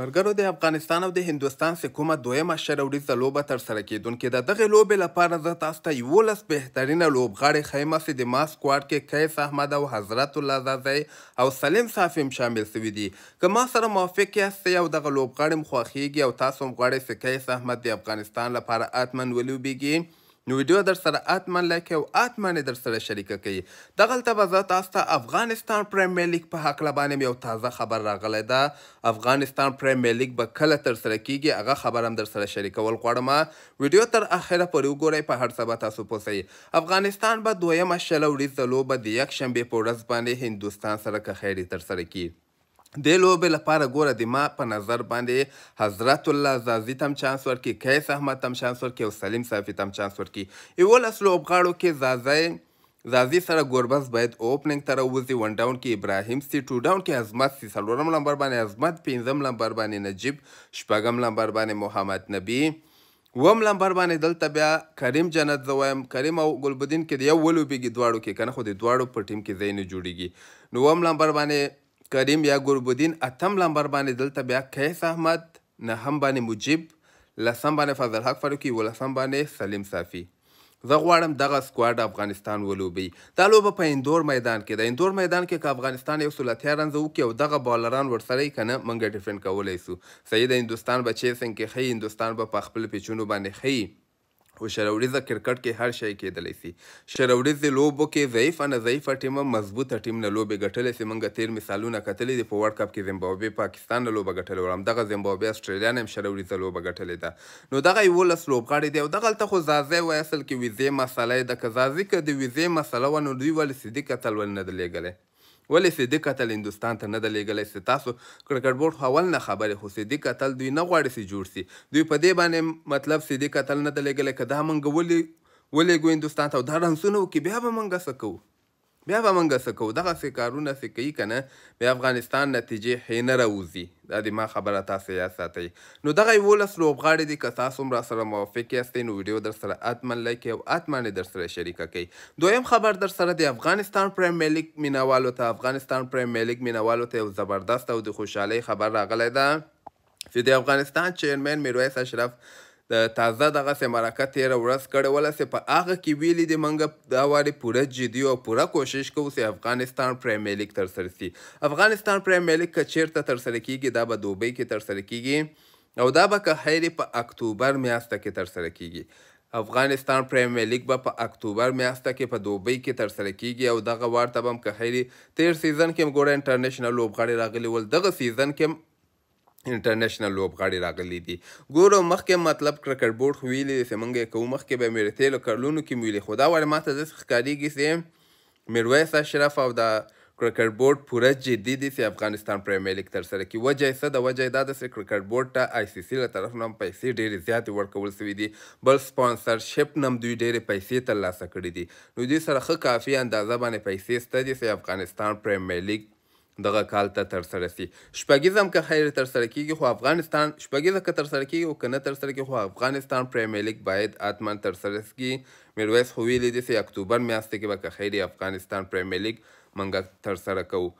مرګرو د افغانستان او د هندستان حکومت دویمه شره وړیزه لوبه ترسره کیدونکې د دغه لوبې لپاره زه تاسو ته یولس بهترینه لوبغاړي ښیمه چې د ما سکواډ کې قیس احمد او حضرت الله زازی او سلیم صافی هم شامل سوي دي که ما سره موافق یاستئ او دغه لوبغاړي م خوښیږي او تاسو هم غواړئ چې قیس احمد د افغانستان لپاره اتمن ولوبیږي نو ویډیو در سره اتمن لایک او اتمن در سره شریکه کړئ دغلته به زه تاسو ته افغانستان پریمیر لیګ په هکله باندې یو تازه خبر راغلی ده افغانستان پریمیر لیګ به کله ترسره کیږي هغه خبر هم در سره شریکول غواړم ویډیو تر اخره پورې وګورئ په هر څه به تاسو پوسئ افغانستان به دویمه شله ورځ د لوبه د یکشنبې په ورځ باندې هندوستان سره که خیري ترسره کړي دې لوبې لپاره ګوره د ما په نظر باندې حضرت الله زازي تم چانس ورکي قیس احمد تم چانس ورکي او سلیم صافي تم چانس ورکي یولس لوبغاړو کې زازی زازی سره ګوربز باید اوپننګ ته راوځي ون ډاون کې ابراهیم سی ټو ډاون کې عظمت سی څلورم نمبر باندې عظمت پنځم نمبر باندې نجیب شپږم نمبر باندې محمد نبی وم لمبر باندې دلته بیا کریم جنت زویم کریم او ګلبدین کې یو ولوبېږي دواړو کې کنه خو د دواړو په ټیم کې ځای نه جوړېږي نو وم لمبر باندې کریم یا ګربدین اتم لمبر باندې دلته بیا قیس احمد نهم باندې مجیب لسم باندې فضل حق فاروقي ولسم باندې سلیم صافي زه غواړم دغه سکواډ افغانستان ولوبي دا لوبه په اندور میدان کې ده اندور میدان کې که افغانستان یو سل اتیا رنزه وکړي او دغه بالران ورسره یې که نه موږ ډیفرنټ کولی سو صحیح د هندوستان به چیسنګ کې ښیي هندوستان به په خپل پیچونو باندې ښیي په شروریزه کرکټ کې هر شی کېدلی شي شروریزې لوبو کې ضعیفه نه ضعیفه ټیمه مضبوطه ټیم نه لوبې ګټلی شي موږ تېر مثالونه کتلي دي په ورلډ کپ کې زمبابوې پاکستان نه لوبه ګټلې وه همدغه زمبابوې اسټرالیا نه هم شروریزه لوبه ګټلې ده نو دغه یولس لوبغاړي دي او دغلته خو زازی وایي اصل کې ویزې مسله یې ده که زازي که د ویزې مسله وه نو دوی ولې صدیق اتل ولې نه ده لېږلی ولې صدیق اتل هندستان ته نه ده لیږلی چې تاسو کرکټ بورډ خو اول نه خبرې خو صدیق اتل دوی نه غواړي چې جوړ سي دوی په دې باندې مطلب صدیق اتل نه ده لیږلی که دا موږ ولې ولېږو هندوستان ته او دا رنسونه وکړي بیا به موږ څه کوو بیا به موږ څه کوو دغسې کارونه چې کوي که نه بیا افغانستان نتیجې ښې نه راوځي دا د ما خبره تاسو یاد ساتئ نو دغه یولس لوبغاړي دي که تاسو هم راسره موافق یاستئ نو ویډیو درسره حتما لایک او حتما یې درسره شریکه کوئ دویم خبر درسره د افغانستان پریمیر لیګ مینهوالو ته افغانستان پریمیر لیګ مینهوالو ته یو زبردست او د خوشحالۍ خبر راغلی ده چې د افغانستان چیرمین میرویس اشرف د تازه دغه سه مرکه تیر ورځ کړه ولا سه په هغه کې ویلې د منګ دا واری پوره جدي او پوره کوشش کوو چې افغانستان پریمیر لیگ تر سره سي افغانستان پریمیر لیگ کچیرته تر سره کیږي دا به دوبۍ کې تر سره کیږي او دا به که خیر په اکتوبر میاشته کې تر سره کیږي افغانستان پریمیر لیگ به په اکتوبر میاشته کې په دوبۍ کې ترسره کیږي او دغه وار ته به هم که خیري تیر سیزن کې هم ګوره انټرنیشنل لوبغاړي راغلي ول دغه سیزن کې انټرنیشنل لوبغاړي راغلي دي ګورو مخکې مطلب کرکټ بورډ ویلي چې مونږ کوو مخکې به مې تیلو کړلونو کې ویلي خدا وړ ماته داسې ښکارېږي چې میرویس اشرف او دا کرکټ بورډ پوره جدي دي چې افغانستان پریمیر لیګ تر سره کوي وجه څه د وجه دا ده چې کرکټ بورډ ته آی سی سی له طرف نه پیسې ډېرې زیاتې ورکول شوي دي بل سپانسرشپ نه دوی ډېرې پیسې ترلاسه کړي دي نو دې سره ښه کافي اندازه باندې پیسې شته دي چې افغانستان پریمیر لیګ دغه کال ته ترسره سي شپږیزم که خیر ترسره کیږي خو افغانستان شپږیزه که ترسره کیږي او که نه ترسره کیږي خو افغانستان پریمیر لیګ باید حتما ترسره کړي میرویس خو ویلي دي چې اکتوبر میاشت کې به که خیر افغانستان پریمیر لیګ منګه ترسره کوو